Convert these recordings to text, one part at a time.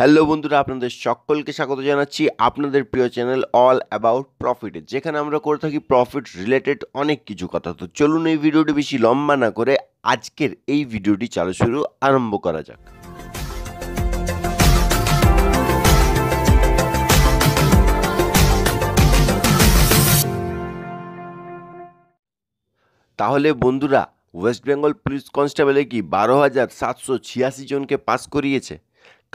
hello বন্ধুরা আপনাদের সকলকে স্বাগত জানাচ্ছি আপনাদের প্রিয় চ্যানেল অল অ্যাবাউট প্রফিট যেখানে আমরা করে থাকি প্রফিট রিলেটেড অনেক কিছু কথা তো চলুন এই ভিডিওটি বেশি লম্বা না করে আজকের এই ভিডিওটি চালু শুরু আরম্ভ করা যাক তাহলে বন্ধুরা ওয়েস্ট বেঙ্গল পুলিশ কনস্টেবলে কি বারো হাজার সাতশো ছিয়াশি জনকে পাস করিয়েছে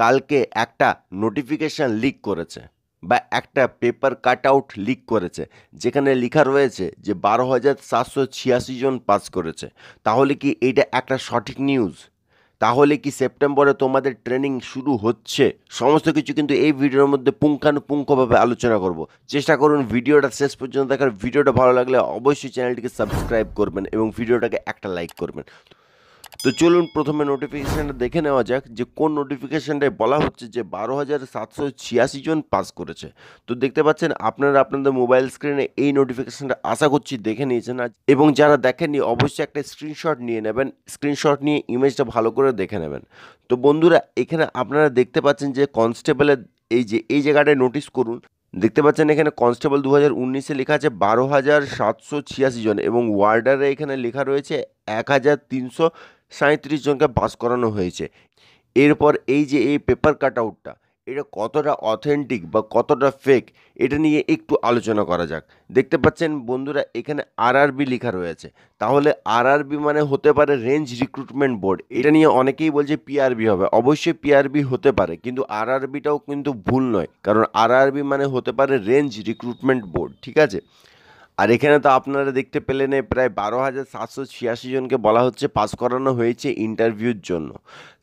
কালকে একটা নোটিফিকেশান লিক করেছে বা একটা পেপার কাট আউট লিক করেছে যেখানে লেখা রয়েছে যে বারো হাজার সাতশো ছিয়াশি জন পাস করেছে তাহলে কি এটা একটা সঠিক নিউজ তাহলে কি সেপ্টেম্বরে তোমাদের ট্রেনিং শুরু হচ্ছে সমস্ত কিছু কিন্তু এই ভিডিওর মধ্যে পুঙ্খানুপুঙ্খভাবে আলোচনা করব চেষ্টা করুন ভিডিওটা শেষ পর্যন্ত দেখার ভিডিওটা ভালো লাগলে অবশ্যই চ্যানেলটিকে সাবস্ক্রাইব করবেন এবং ভিডিওটাকে একটা লাইক করবেন তো চলুন প্রথমে নোটিফিকেশানটা দেখে নেওয়া যাক যে কোন নোটিফিকেশানটায় বলা হচ্ছে যে বারো হাজার সাতশো ছিয়াশি জন পাস করেছে তো দেখতে পাচ্ছেন আপনারা আপনাদের মোবাইল স্ক্রিনে এই নোটিফিকেশানটা আশা করছি দেখে নিয়েছেন এবং যারা দেখেননি অবশ্যই একটা স্ক্রিনশট নিয়ে নেবেন স্ক্রিনশট নিয়ে ইমেজটা ভালো করে দেখে নেবেন তো বন্ধুরা এখানে আপনারা দেখতে পাচ্ছেন যে কনস্টেবলের এই যে এই জায়গাটায় নোটিস করুন দেখতে পাচ্ছেন এখানে কনস্টেবল দু হাজার উনিশে লেখা আছে বারো হাজার সাতশো ছিয়াশি জন এবং ওয়ার্ডারে এখানে লেখা রয়েছে এক হাজার তিনশো সাঁত্রিশ জনকে পাস করানো হয়েছে এরপর এই যে এই পেপার কাট আউটটা এটা কতটা অথেন্টিক বা কতটা ফেক এটা নিয়ে একটু আলোচনা করা যাক দেখতে পাচ্ছেন বন্ধুরা এখানে আরআরবি লেখা রয়েছে তাহলে আরআরবি মানে হতে পারে রেঞ্জ রিক্রুটমেন্ট বোর্ড এটা নিয়ে অনেকেই বলছে পিআরবি হবে অবশ্যই পিআরবি হতে পারে কিন্তু আরআরবিটাও কিন্তু ভুল নয় কারণ আরআরবি মানে হতে পারে রেঞ্জ রিক্রুটমেন্ট বোর্ড ঠিক আছে আর এখানে তো আপনারা দেখতে পেলেন প্রায় বারো হাজার সাতশো ছিয়াশি জনকে বলা হচ্ছে পাস করানো হয়েছে ইন্টারভিউর জন্য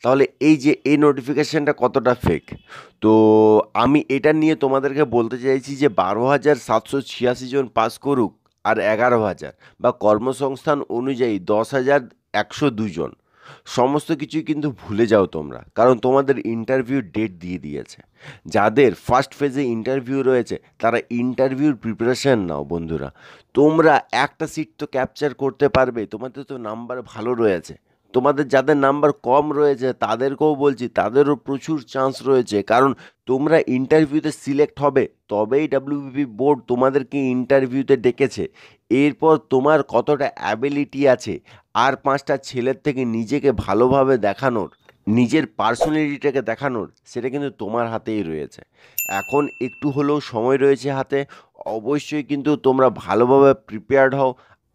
তাহলে এই যে এই নোটিফিকেশানটা কতটা ফেক তো আমি এটা নিয়ে তোমাদেরকে বলতে চাইছি যে বারো হাজার সাতশো ছিয়াশি জন পাস করুক আর এগারো হাজার বা কর্মসংস্থান অনুযায়ী দশ হাজার একশো দুজন সমস্ত কিছুই কিন্তু ভুলে যাও তোমরা কারণ তোমাদের ইন্টারভিউ ডেট দিয়ে দিয়েছে যাদের ফার্স্ট ফেজে ইন্টারভিউ রয়েছে তারা ইন্টারভিউর প্রিপারেশান নাও বন্ধুরা তোমরা একটা সিট তো ক্যাপচার করতে পারবে তোমাদের তো নাম্বার ভালো রয়েছে তোমাদের যাদের নাম্বার কম রয়েছে তাদেরকেও বলছি তাদেরও প্রচুর চান্স রয়েছে কারণ তোমরা ইন্টারভিউতে সিলেক্ট হবে তবেই ডাব্লিউবিপি বোর্ড তোমাদেরকে ইন্টারভিউতে ডেকেছে এরপর তোমার কতটা অ্যাবিলিটি আছে আর পাঁচটা ছেলের থেকে নিজেকে ভালোভাবে দেখানোর নিজের পার্সোনালিটিটাকে দেখানোর সেটা কিন্তু তোমার হাতেই রয়েছে এখন একটু হলেও সময় রয়েছে হাতে অবশ্যই কিন্তু তোমরা ভালোভাবে প্রিপেয়ার্ড হও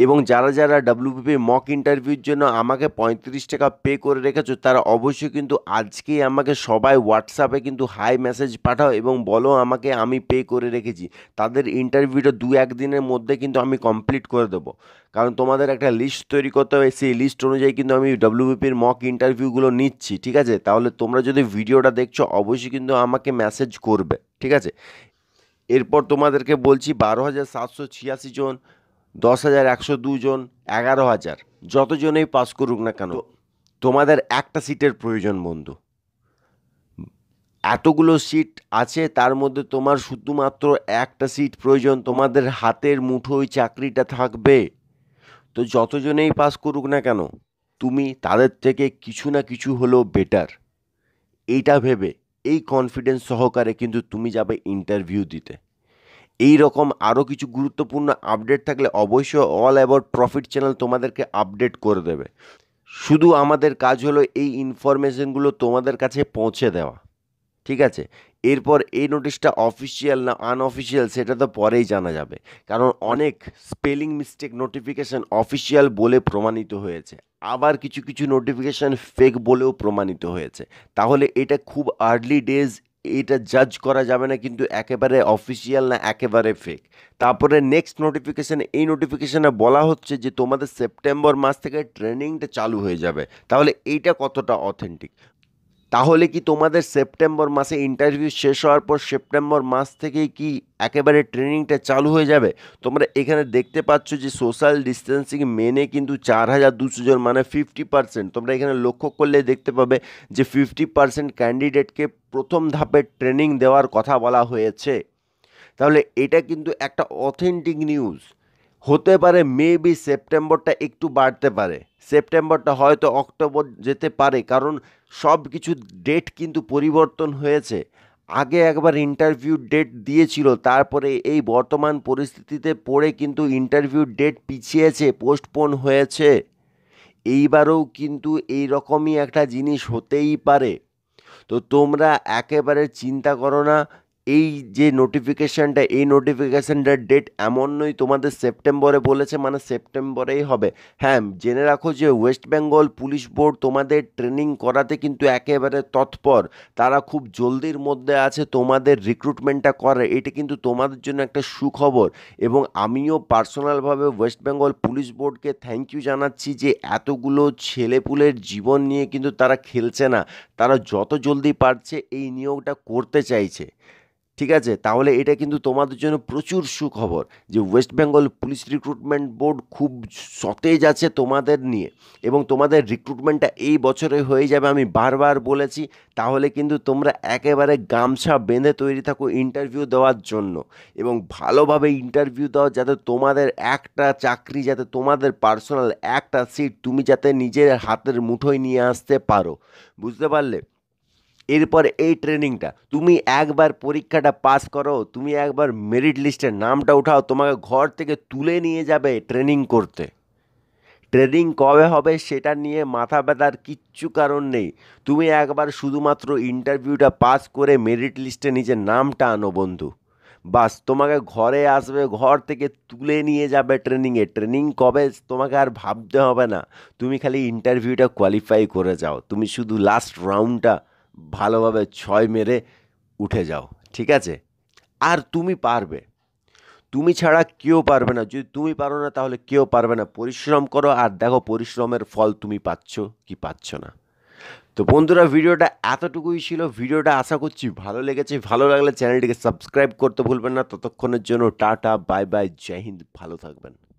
এবং যারা যারা ডাব্লিউবিপি মক ইন্টারভিউর জন্য আমাকে পঁয়ত্রিশ টাকা পে করে রেখেছো তারা অবশ্যই কিন্তু আজকেই আমাকে সবাই হোয়াটসঅ্যাপে কিন্তু হাই মেসেজ পাঠাও এবং বলো আমাকে আমি পে করে রেখেছি তাদের ইন্টারভিউটা দু একদিনের মধ্যে কিন্তু আমি কমপ্লিট করে দেবো কারণ তোমাদের একটা লিস্ট তৈরি করতে হবে সেই লিস্ট অনুযায়ী কিন্তু আমি ডাব্লিউবিপির মক ইন্টারভিউগুলো নিচ্ছি ঠিক আছে তাহলে তোমরা যদি ভিডিওটা দেখছো অবশ্যই কিন্তু আমাকে মেসেজ করবে ঠিক আছে এরপর তোমাদেরকে বলছি বারো হাজার সাতশো ছিয়াশি জন দশ হাজার একশো দুজন এগারো হাজার যতজনেই পাস করুক না কেন তোমাদের একটা সিটের প্রয়োজন বন্ধু এতগুলো সিট আছে তার মধ্যে তোমার শুধুমাত্র একটা সিট প্রয়োজন তোমাদের হাতের মুঠোয় চাকরিটা থাকবে তো যতজনেই পাস করুক না কেন তুমি তাদের থেকে কিছু না কিছু হলেও বেটার এইটা ভেবে এই কনফিডেন্স সহকারে কিন্তু তুমি যাবে ইন্টারভিউ দিতে এই রকম আরও কিছু গুরুত্বপূর্ণ আপডেট থাকলে অবশ্যই অল অ্যাবাউট প্রফিট চ্যানেল তোমাদেরকে আপডেট করে দেবে শুধু আমাদের কাজ হলো এই ইনফরমেশনগুলো তোমাদের কাছে পৌঁছে দেওয়া ঠিক আছে এরপর এই নোটিশটা অফিসিয়াল না আনঅফিসিয়াল সেটা তো পরেই জানা যাবে কারণ অনেক স্পেলিং মিস্টেক নোটিফিকেশান অফিসিয়াল বলে প্রমাণিত হয়েছে আবার কিছু কিছু নোটিফিকেশান ফেক বলেও প্রমাণিত হয়েছে তাহলে এটা খুব আর্লি ডেজ এটা জাজ করা যাবে না কিন্তু একেবারে অফিসিয়াল না একেবারে ফেক তারপরে নেক্সট নোটিফিকেশান এই নোটিফিকেশানে বলা হচ্ছে যে তোমাদের সেপ্টেম্বর মাস থেকে ট্রেনিংটা চালু হয়ে যাবে তাহলে এইটা কতটা অথেন্টিক তাহলে কি তোমাদের সেপ্টেম্বর মাসে ইন্টারভিউ শেষ হওয়ার পর সেপ্টেম্বর মাস থেকেই কি একেবারে ট্রেনিংটা চালু হয়ে যাবে তোমরা এখানে দেখতে পাচ্ছ যে সোশ্যাল ডিস্টেন্সিং মেনে কিন্তু চার হাজার দুশো জন মানে ফিফটি পার্সেন্ট তোমরা এখানে লক্ষ্য করলে দেখতে পাবে যে ফিফটি পার্সেন্ট ক্যান্ডিডেটকে প্রথম ধাপে ট্রেনিং দেওয়ার কথা বলা হয়েছে তাহলে এটা কিন্তু একটা অথেন্টিক নিউজ হতে পারে মেবি সেপ্টেম্বরটা একটু বাড়তে পারে সেপ্টেম্বরটা হয়তো অক্টোবর যেতে পারে কারণ সব কিছু ডেট কিন্তু পরিবর্তন হয়েছে আগে একবার ইন্টারভিউ ডেট দিয়েছিল তারপরে এই বর্তমান পরিস্থিতিতে পড়ে কিন্তু ইন্টারভিউ ডেট পিছিয়েছে পোস্টপোন হয়েছে এইবারও কিন্তু এই রকমই একটা জিনিস হতেই পারে তো তোমরা একেবারে চিন্তা করো না এই যে নোটিফিকেশানটা এই নোটিফিকেশানটার ডেট এমন নয় তোমাদের সেপ্টেম্বরে বলেছে মানে সেপ্টেম্বরেই হবে হ্যাঁ জেনে রাখো যে ওয়েস্ট বেঙ্গল পুলিশ বোর্ড তোমাদের ট্রেনিং করাতে কিন্তু একেবারে তৎপর তারা খুব জলদির মধ্যে আছে তোমাদের রিক্রুটমেন্টটা করে এটা কিন্তু তোমাদের জন্য একটা সুখবর এবং আমিও পার্সোনালভাবে ওয়েস্ট বেঙ্গল পুলিশ বোর্ডকে থ্যাংক ইউ জানাচ্ছি যে এতগুলো ছেলেপুলের জীবন নিয়ে কিন্তু তারা খেলছে না তারা যত জলদি পারছে এই নিয়োগটা করতে চাইছে ঠিক আছে তাহলে এটা কিন্তু তোমাদের জন্য প্রচুর সুখবর যে West Bengal police recruitment board খুব সতেজ আছে তোমাদের নিয়ে এবং তোমাদের রিক্রুটমেন্টটা এই বছরে হয়ে যাবে আমি বারবার বলেছি তাহলে কিন্তু তোমরা একেবারে গামছা বেঁধে তৈরি থাকো ইন্টারভিউ দেওয়ার জন্য এবং ভালোভাবে ইন্টারভিউ দাও যাতে তোমাদের একটা চাকরি যাতে তোমাদের পার্সোনাল একটা সিট তুমি যাতে নিজের হাতের মুঠোয় নিয়ে আসতে পারো বুঝতে পারলে এরপর এই ট্রেনিংটা তুমি একবার পরীক্ষাটা পাস করো তুমি একবার মেরিট লিস্টে নামটা উঠাও তোমাকে ঘর থেকে তুলে নিয়ে যাবে ট্রেনিং করতে ট্রেনিং কবে হবে সেটা নিয়ে মাথা ব্যথার কিচ্ছু কারণ নেই তুমি একবার শুধুমাত্র ইন্টারভিউটা পাস করে মেরিট লিস্টে নিজের নামটা আনো বন্ধু বাস তোমাকে ঘরে আসবে ঘর থেকে তুলে নিয়ে যাবে ট্রেনিংয়ে ট্রেনিং কবে তোমাকে আর ভাবতে হবে না তুমি খালি ইন্টারভিউটা কোয়ালিফাই করে যাও তুমি শুধু লাস্ট রাউন্ডটা ভালোভাবে ছয় মেরে উঠে যাও ঠিক আছে আর তুমি পারবে তুমি ছাড়া কেউ পারবে না যদি তুমি পারো না তাহলে কেউ পারবে না পরিশ্রম করো আর দেখো পরিশ্রমের ফল তুমি পাচ্ছ কি পাচ্ছ না তো বন্ধুরা ভিডিওটা এতটুকুই ছিল ভিডিওটা আশা করছি ভালো লেগেছে ভালো লাগলে চ্যানেলটিকে সাবস্ক্রাইব করতে ভুলবেন না ততক্ষণের জন্য টাটা বাই বাই জয় হিন্দ ভালো থাকবেন